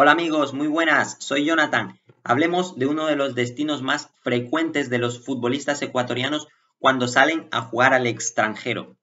Hola amigos, muy buenas, soy Jonathan. Hablemos de uno de los destinos más frecuentes de los futbolistas ecuatorianos cuando salen a jugar al extranjero.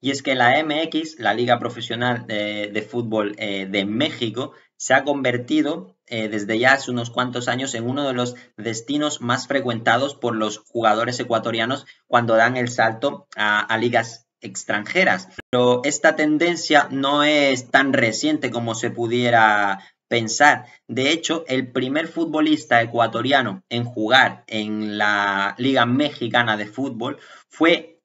Y es que la MX, la Liga Profesional de, Fútbol eh, de México, se ha convertido eh, desde ya hace unos cuantos años en uno de los destinos más frecuentados por los jugadores ecuatorianos cuando dan el salto a, a ligas extranjeras. Pero esta tendencia no es tan reciente como se pudiera pensar. De hecho, el primer futbolista ecuatoriano en jugar en la Liga Mexicana de Fútbol fue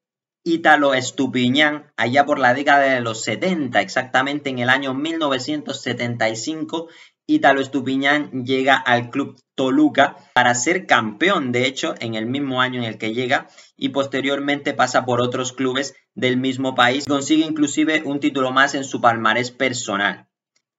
Ítalo Estupiñán allá por la década de los 70, exactamente en el año 1975. Ítalo Estupiñán llega al club Toluca para ser campeón, de hecho, en el mismo año en el que llega y posteriormente pasa por otros clubes del mismo país. Consigue inclusive un título más en su palmarés personal.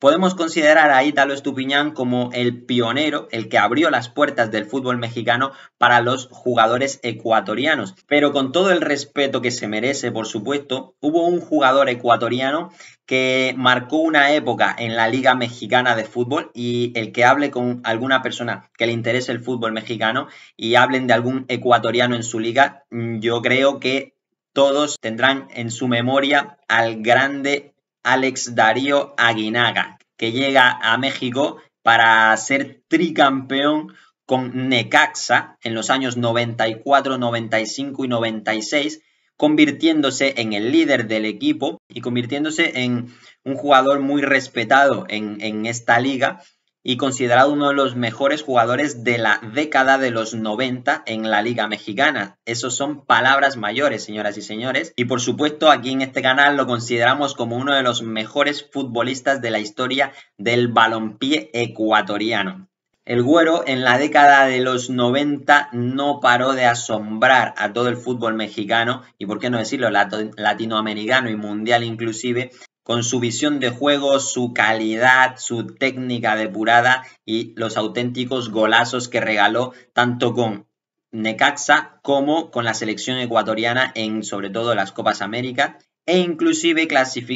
Podemos considerar a Ítalo Estupiñán como el pionero, el que abrió las puertas del fútbol mexicano para los jugadores ecuatorianos. Pero con todo el respeto que se merece, por supuesto, hubo un jugador ecuatoriano que marcó una época en la Liga Mexicana de Fútbol y el que hable con alguna persona que le interese el fútbol mexicano y hablen de algún ecuatoriano en su liga, yo creo que todos tendrán en su memoria al grande Alex Darío Aguinaga, que llega a México para ser tricampeón con Necaxa en los años 94, 95 y 96, convirtiéndose en el líder del equipo y convirtiéndose en un jugador muy respetado en, en esta liga y considerado uno de los mejores jugadores de la década de los 90 en la Liga Mexicana. Esos son palabras mayores, señoras y señores. Y por supuesto, aquí en este canal lo consideramos como uno de los mejores futbolistas de la historia del balompié ecuatoriano. El Güero en la década de los 90 no paró de asombrar a todo el fútbol mexicano y, por qué no decirlo, latinoamericano y mundial inclusive, con su visión de juego, su calidad, su técnica depurada y los auténticos golazos que regaló tanto con Necaxa como con la selección ecuatoriana en sobre todo las Copas Américas e inclusive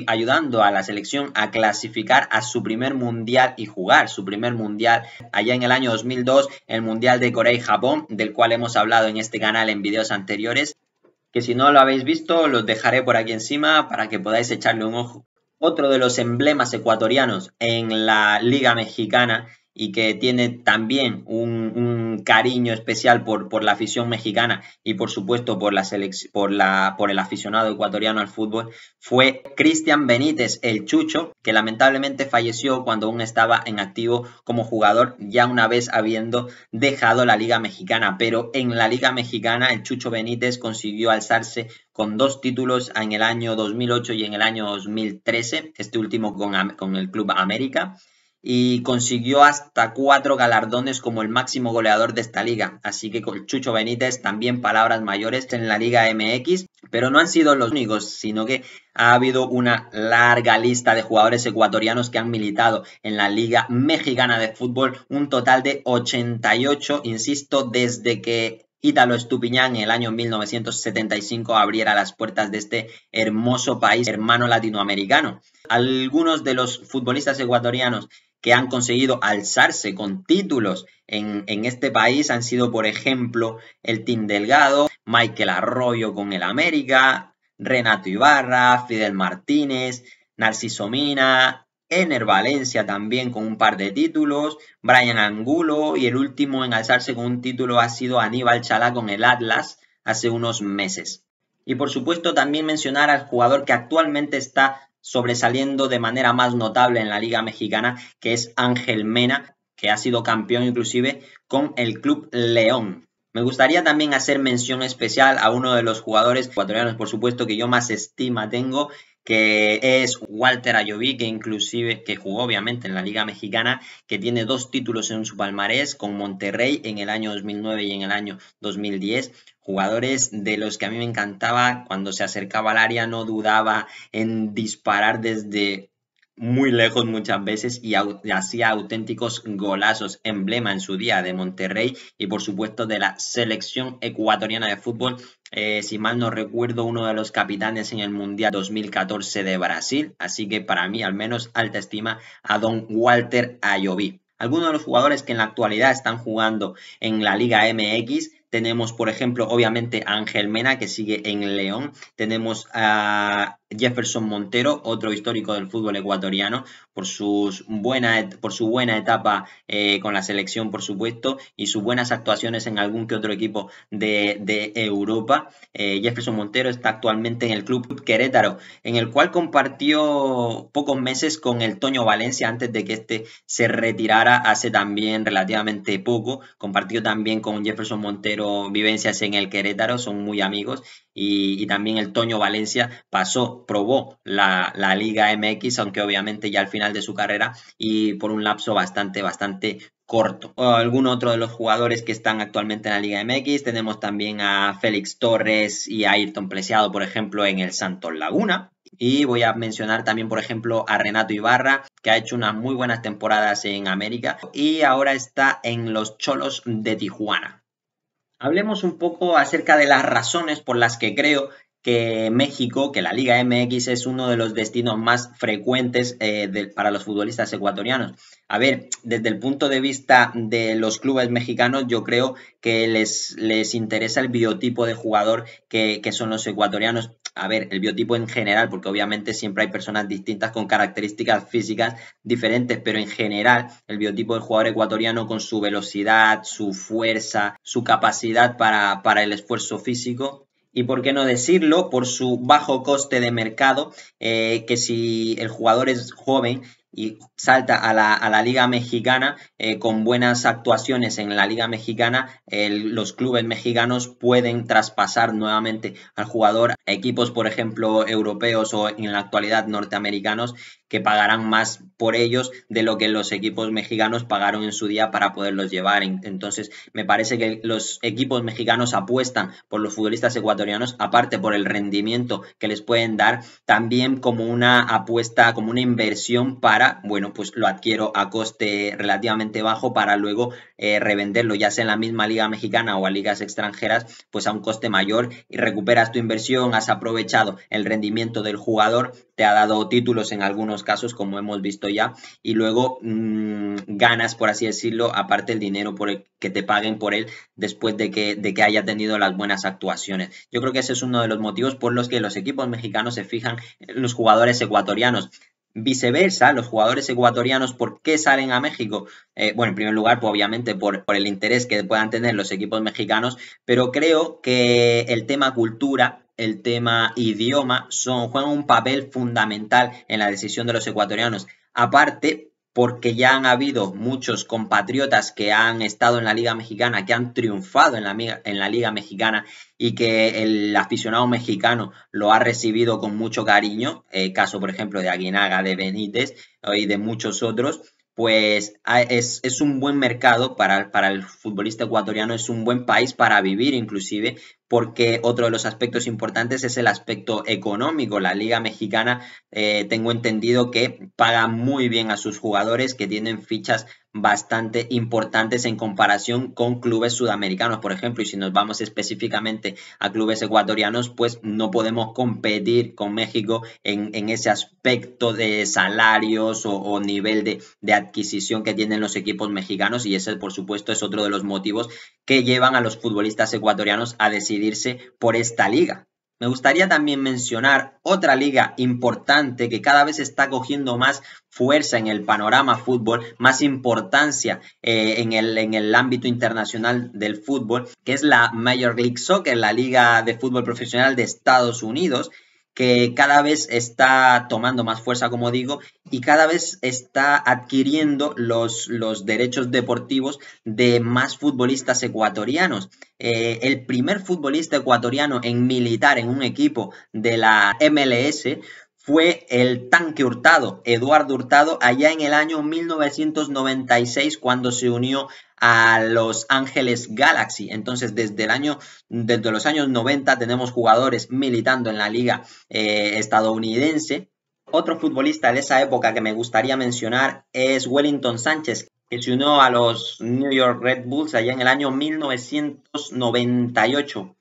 ayudando a la selección a clasificar a su primer mundial y jugar su primer mundial allá en el año 2002, el mundial de Corea y Japón, del cual hemos hablado en este canal en videos anteriores, que si no lo habéis visto los dejaré por aquí encima para que podáis echarle un ojo otro de los emblemas ecuatorianos en la Liga Mexicana y que tiene también un, cariño especial por, por, la afición mexicana y por supuesto por la, por, la, por el aficionado ecuatoriano al fútbol, fue Cristian Benítez el Chucho, que lamentablemente falleció cuando aún estaba en activo como jugador, ya una vez habiendo dejado la Liga Mexicana. Pero en la Liga Mexicana el Chucho Benítez consiguió alzarse con dos títulos en el año 2008 y en el año 2013, este último con, con el Club América y consiguió hasta cuatro galardones como el máximo goleador de esta liga. Así que con Chucho Benítez también palabras mayores en la Liga MX, pero no han sido los únicos, sino que ha habido una larga lista de jugadores ecuatorianos que han militado en la Liga Mexicana de Fútbol, un total de 88, insisto, desde que Ítalo Estupiñán en el año 1975 abriera las puertas de este hermoso país hermano latinoamericano. Algunos de los futbolistas ecuatorianos que han conseguido alzarse con títulos en, este país han sido, por ejemplo, el Team Delgado, Michael Arroyo con el América, Renato Ibarra, Fidel Martínez, Narciso Mina, Ener Valencia también con un par de títulos, Brian Angulo y el último en alzarse con un título ha sido Aníbal Chalá con el Atlas hace unos meses. Y por supuesto también mencionar al jugador que actualmente está sobresaliendo de manera más notable en la Liga Mexicana, que es Ángel Mena, que ha sido campeón inclusive con el Club León. Me gustaría también hacer mención especial a uno de los jugadores ecuatorianos, por supuesto, que yo más estima tengo, que es Walter Ayoví, que inclusive, que jugó obviamente en la Liga Mexicana, que tiene dos títulos en su palmarés con Monterrey en el año 2009 y en el año 2010. Jugadores de los que a mí me encantaba, cuando se acercaba al área no dudaba en disparar desde muy lejos muchas veces y, hacía auténticos golazos, emblema en su día de Monterrey y por supuesto de la selección ecuatoriana de fútbol. Eh, si mal no recuerdo, uno de los capitanes en el Mundial 2014 de Brasil. Así que para mí, al menos, alta estima a don Walter Ayoví. Algunos de los jugadores que en la actualidad están jugando en la Liga MX tenemos, por ejemplo, obviamente Ángel Mena, que sigue en León. Tenemos a Jefferson Montero, otro histórico del fútbol ecuatoriano, por, sus buena, por su buena etapa eh, con la selección, por supuesto, y sus buenas actuaciones en algún que otro equipo de, Europa. Eh, Jefferson Montero está actualmente en el club Querétaro, en el cual compartió pocos meses con el Toño Valencia antes de que este se retirara hace también relativamente poco. Compartió también con Jefferson Montero vivencias en el Querétaro, son muy amigos, y, y también el Toño Valencia pasó probó la, Liga MX, aunque obviamente ya al final de su carrera y por un lapso bastante, bastante corto. O algún otro de los jugadores que están actualmente en la Liga MX, tenemos también a Félix Torres y a Ayrton Preciado, por ejemplo, en el Santos Laguna, y voy a mencionar también, por ejemplo, a Renato Ibarra, que ha hecho unas muy buenas temporadas en América y ahora está en los Cholos de Tijuana. Hablemos un poco acerca de las razones por las que creo que México, que la Liga MX es uno de los destinos más frecuentes eh, para los futbolistas ecuatorianos. A ver, desde el punto de vista de los clubes mexicanos, yo creo que les, les interesa el biotipo de jugador que, son los ecuatorianos. A ver, el biotipo en general, porque obviamente siempre hay personas distintas con características físicas diferentes, pero en general el biotipo del jugador ecuatoriano con su velocidad, su fuerza, su capacidad para, para el esfuerzo físico, y por qué no decirlo, por su bajo coste de mercado, eh, que si el jugador es joven, y salta a la, a la Liga Mexicana, eh, con buenas actuaciones en la Liga Mexicana, los clubes mexicanos pueden traspasar nuevamente al jugador equipos, por ejemplo, europeos o en la actualidad norteamericanos, que pagarán más por ellos de lo que los equipos mexicanos pagaron en su día para poderlos llevar. Entonces, me parece que los equipos mexicanos apuestan por los futbolistas ecuatorianos, aparte por el rendimiento que les pueden dar, también como una apuesta, como una inversión para bueno, pues lo adquiero a coste relativamente bajo para luego eh, revenderlo, ya sea en la misma liga mexicana o a ligas extranjeras, pues a un coste mayor y recuperas tu inversión, has aprovechado el rendimiento del jugador, te ha dado títulos en algunos casos, como hemos visto ya, y luego mm, ganas, por así decirlo, aparte el dinero por que te paguen por él después de que, de que haya tenido las buenas actuaciones. Yo creo que ese es uno de los motivos por los que los equipos mexicanos se fijan en los jugadores ecuatorianos. Viceversa, los jugadores ecuatorianos, ¿por qué salen a México? Eh, bueno, en primer lugar, pues obviamente por, por, el interés que puedan tener los equipos mexicanos, pero creo que el tema cultura, el tema idioma, son, juegan un papel fundamental en la decisión de los ecuatorianos. Aparte, porque ya han habido muchos compatriotas que han estado en la Liga Mexicana, que han triunfado en la, Liga Mexicana y que el aficionado mexicano lo ha recibido con mucho cariño, eh, caso por ejemplo de Aguinaga, de Benítez eh, y de muchos otros, pues es, un buen mercado para el futbolista ecuatoriano, es un buen país para vivir inclusive, porque otro de los aspectos importantes es el aspecto económico. La Liga Mexicana, eh, tengo entendido que paga muy bien a sus jugadores que tienen fichas bastante importantes en comparación con clubes sudamericanos, por ejemplo, y si nos vamos específicamente a clubes ecuatorianos, pues no podemos competir con México en, ese aspecto de salarios o, nivel de, de, adquisición que tienen los equipos mexicanos y ese, por supuesto, es otro de los motivos que llevan a los futbolistas ecuatorianos a decir por esta liga. Me gustaría también mencionar otra liga importante que cada vez está cogiendo más fuerza en el panorama fútbol, más importancia eh, en, el, en, el, ámbito internacional del fútbol, que es la Major League Soccer, la liga de fútbol profesional de Estados Unidos, que cada vez está tomando más fuerza, como digo, y cada vez está adquiriendo los, los derechos deportivos de más futbolistas ecuatorianos. Eh, el primer futbolista ecuatoriano en militar en un equipo de la MLS fue el tanque Hurtado, Eduardo Hurtado, allá en el año 1996 cuando se unió a Los Ángeles Galaxy. Entonces, desde el año, desde los años 90 tenemos jugadores militando en la liga eh, estadounidense. Otro futbolista de esa época que me gustaría mencionar es Wellington Sánchez, que se unió a los New York Red Bulls allá en el año 1998.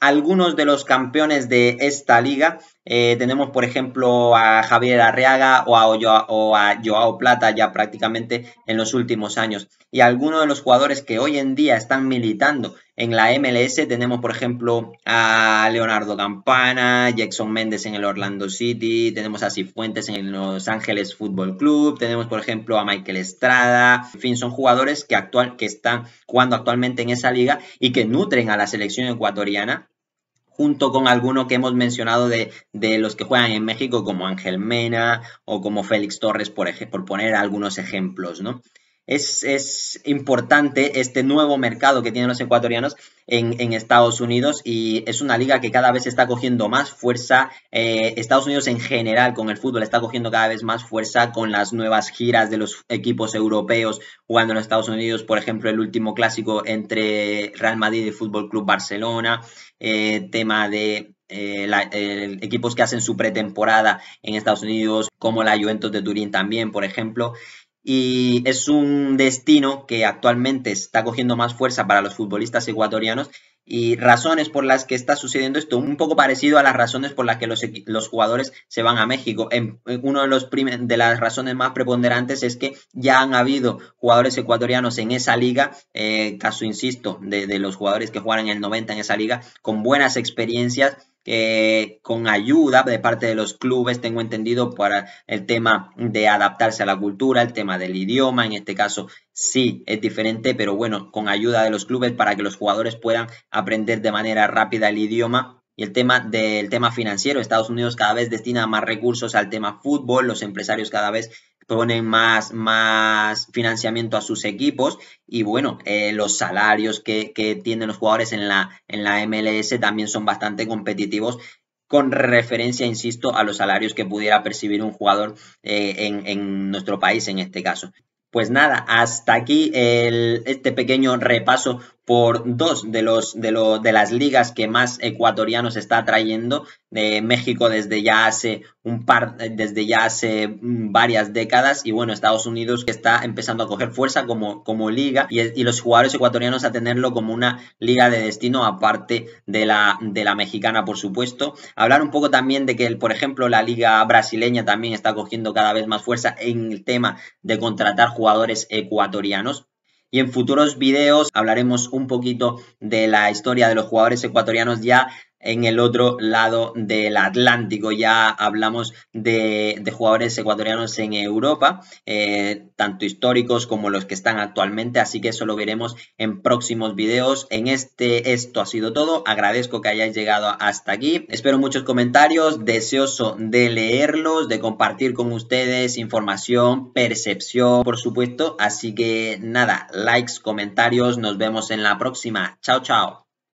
Algunos de los campeones de esta liga eh, tenemos, por ejemplo, a Javier Arriaga o a, Joao Plata ya prácticamente en los últimos años. Y algunos de los jugadores que hoy en día están militando en la MLS, tenemos, por ejemplo, a Leonardo Campana, Jackson Méndez en el Orlando City, tenemos a Cifuentes en el Los Ángeles Fútbol Club, tenemos, por ejemplo, a Michael Estrada. En fin, son jugadores que, actual, que están jugando actualmente en esa liga y que nutren a la selección ecuatoriana junto con alguno que hemos mencionado de, los que juegan en México, como Ángel Mena o como Félix Torres, por, por poner algunos ejemplos, ¿no? es, importante este nuevo mercado que tienen los ecuatorianos en, Estados Unidos y es una liga que cada vez está cogiendo más fuerza. Eh, Estados Unidos en general con el fútbol está cogiendo cada vez más fuerza con las nuevas giras de los equipos europeos jugando en Estados Unidos, por ejemplo, el último clásico entre Real Madrid y Fútbol Club Barcelona, eh, tema de eh, equipos que hacen su pretemporada en Estados Unidos, como la Juventus de Turín también, por ejemplo y es un destino que actualmente está cogiendo más fuerza para los futbolistas ecuatorianos y razones por las que está sucediendo esto, un poco parecido a las razones por las que los, jugadores se van a México. En, uno de, los de las razones más preponderantes es que ya han habido jugadores ecuatorianos en esa liga, eh, caso insisto, de, de los jugadores que jugaron en el 90 en esa liga, con buenas experiencias que eh, con ayuda de parte de los clubes, tengo entendido, para el tema de adaptarse a la cultura, el tema del idioma, en este caso sí es diferente, pero bueno, con ayuda de los clubes para que los jugadores puedan aprender de manera rápida el idioma y el tema del tema financiero, Estados Unidos cada vez destina más recursos al tema fútbol, los empresarios cada vez ponen más, más financiamiento a sus equipos y bueno, eh, los salarios que, tienen los jugadores en la, en la MLS también son bastante competitivos con referencia, insisto, a los salarios que pudiera percibir un jugador eh, en, nuestro país en este caso. Pues nada, hasta aquí este pequeño repaso por dos de, los, de, de las ligas que más ecuatorianos está trayendo, de México desde ya hace un par, desde ya hace mm, varias décadas, y bueno, Estados Unidos que está empezando a coger fuerza como, como liga, y, y, los jugadores ecuatorianos a tenerlo como una liga de destino, aparte de la, de la mexicana, por supuesto. Hablar un poco también de que, por ejemplo, la liga brasileña también está cogiendo cada vez más fuerza en el tema de contratar jugadores ecuatorianos y en futuros videos hablaremos un poquito de la historia de los jugadores ecuatorianos ya en el otro lado del Atlántico. Ya hablamos de, jugadores ecuatorianos en Europa, eh, tanto históricos como los que están actualmente, así que eso lo veremos en próximos videos. En este esto ha sido todo, agradezco que hayáis llegado hasta aquí, espero muchos comentarios, deseoso de leerlos, de compartir con ustedes información, percepción, por supuesto, así que nada, likes, comentarios, nos vemos en la próxima, chao chao.